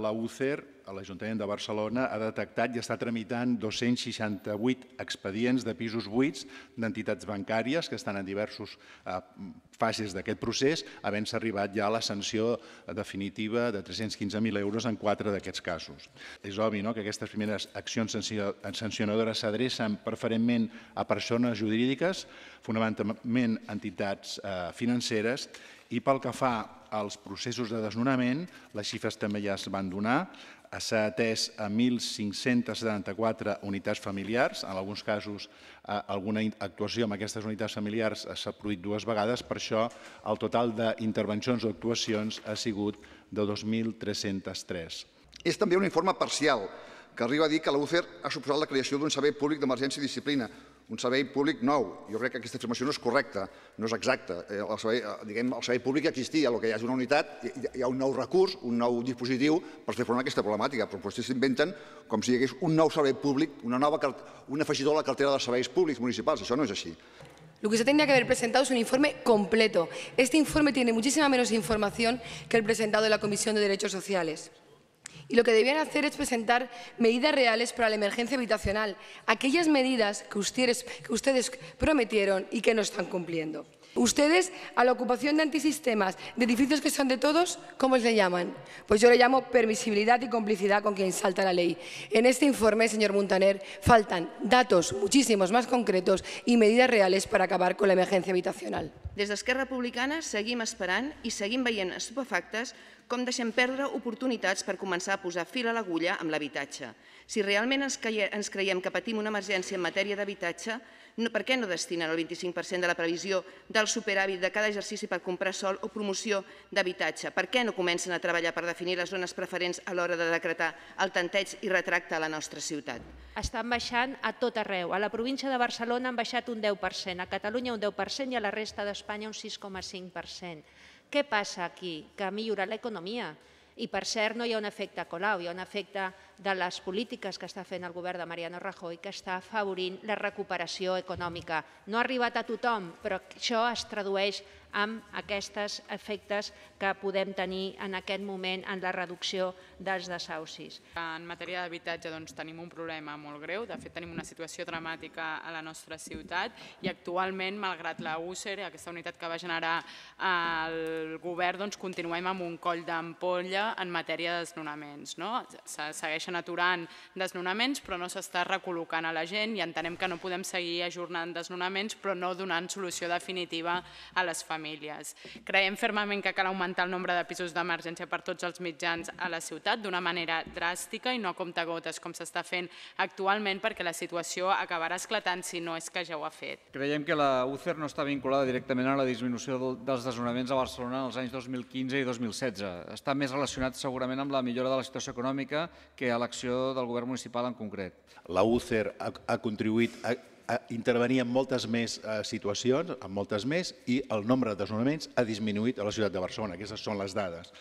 la UCER l'Ajuntament de Barcelona ha detectat i està tramitant 268 expedients de pisos buits d'entitats bancàries que estan en diversos eh, fases d'aquest procés, havent-se arribat ja a la sanció definitiva de 315.000 euros en quatre d'aquests casos. És obvi no?, que aquestes primeres accions sancionadores s'adrecen preferentment a persones jurídiques, fonamentalment entitats eh, financeres, i pel que fa als processos de desnonament, les xifres també ja es van donar, s'ha atès a 1.574 unitats familiars. En alguns casos, eh, alguna actuació amb aquestes unitats familiars s'ha produït dues vegades. Per això, el total d'intervencions o actuacions ha sigut de 2.303. És també un informe parcial que arriba a dir que la UCER ha suposat la creació d'un servei públic d'emergència i disciplina, un servei públic nou. Jo crec que aquesta afirmació no és correcta, no és exacta. Eh, el servei, eh, diguem, el servei públic existia, el que hi ha és una unitat, hi ha un nou recurs, un nou dispositiu per fer front a aquesta problemàtica, però vostès s'inventen com si hi hagués un nou servei públic, una nova, un afegidor a la cartera de serveis públics municipals. Això no és així. Lo que se tendría que haber presentado es un informe completo. Este informe tiene muchísima menos información que el presentado en la Comisión de Derechos Sociales. y lo que debían hacer es presentar medidas reales para la emergencia habitacional, aquellas medidas que ustedes, que ustedes prometieron y que no están cumpliendo. Ustedes a la ocupación de antisistemas, de edificios que son de todos, ¿cómo le llaman? Pues yo le llamo permisibilidad y complicidad con quien salta la ley. En este informe, señor Montaner, faltan datos muchísimos más concretos y medidas reales para acabar con la emergencia habitacional. Des d'Esquerra Republicana seguim esperant i seguim veient estupefactes com deixem perdre oportunitats per començar a posar fil a l'agulla amb l'habitatge. Si realment ens creiem que patim una emergència en matèria d'habitatge, per què no destinen el 25% de la previsió del superàvit de cada exercici per comprar sol o promoció d'habitatge? Per què no comencen a treballar per definir les zones preferents a l'hora de decretar el tanteig i retracte a la nostra ciutat? Estan baixant a tot arreu. A la província de Barcelona han baixat un 10%, a Catalunya un 10% i a la resta d'Espanya un 6,5%. Què passa aquí? Que ha millorat l'economia i, per cert, no hi ha un efecte Colau, hi ha un efecte de les polítiques que està fent el govern de Mariano Rajoy que està afavorint la recuperació econòmica. No ha arribat a tothom, però això es tradueix amb aquests efectes que podem tenir en aquest moment en la reducció dels desaucis. En matèria d'habitatge doncs, tenim un problema molt greu, de fet tenim una situació dramàtica a la nostra ciutat i actualment, malgrat la UCER, e, aquesta unitat que va generar el govern, doncs, continuem amb un coll d'ampolla en matèria de desnonaments. No? Se segueixen aturant desnonaments però no s'està recol·locant a la gent i entenem que no podem seguir ajornant desnonaments però no donant solució definitiva a les famílies famílies. Creiem fermament que cal augmentar el nombre de pisos d'emergència per tots els mitjans a la ciutat d'una manera dràstica i no com compte gotes, com s'està fent actualment, perquè la situació acabarà esclatant si no és que ja ho ha fet. Creiem que la UCER no està vinculada directament a la disminució dels desnonaments a Barcelona els anys 2015 i 2016. Està més relacionat segurament amb la millora de la situació econòmica que a l'acció del govern municipal en concret. La UCER ha, ha contribuït a intervenir en moltes més eh, situacions, en moltes més, i el nombre de desnonaments ha disminuït a la ciutat de Barcelona. Aquestes són les dades.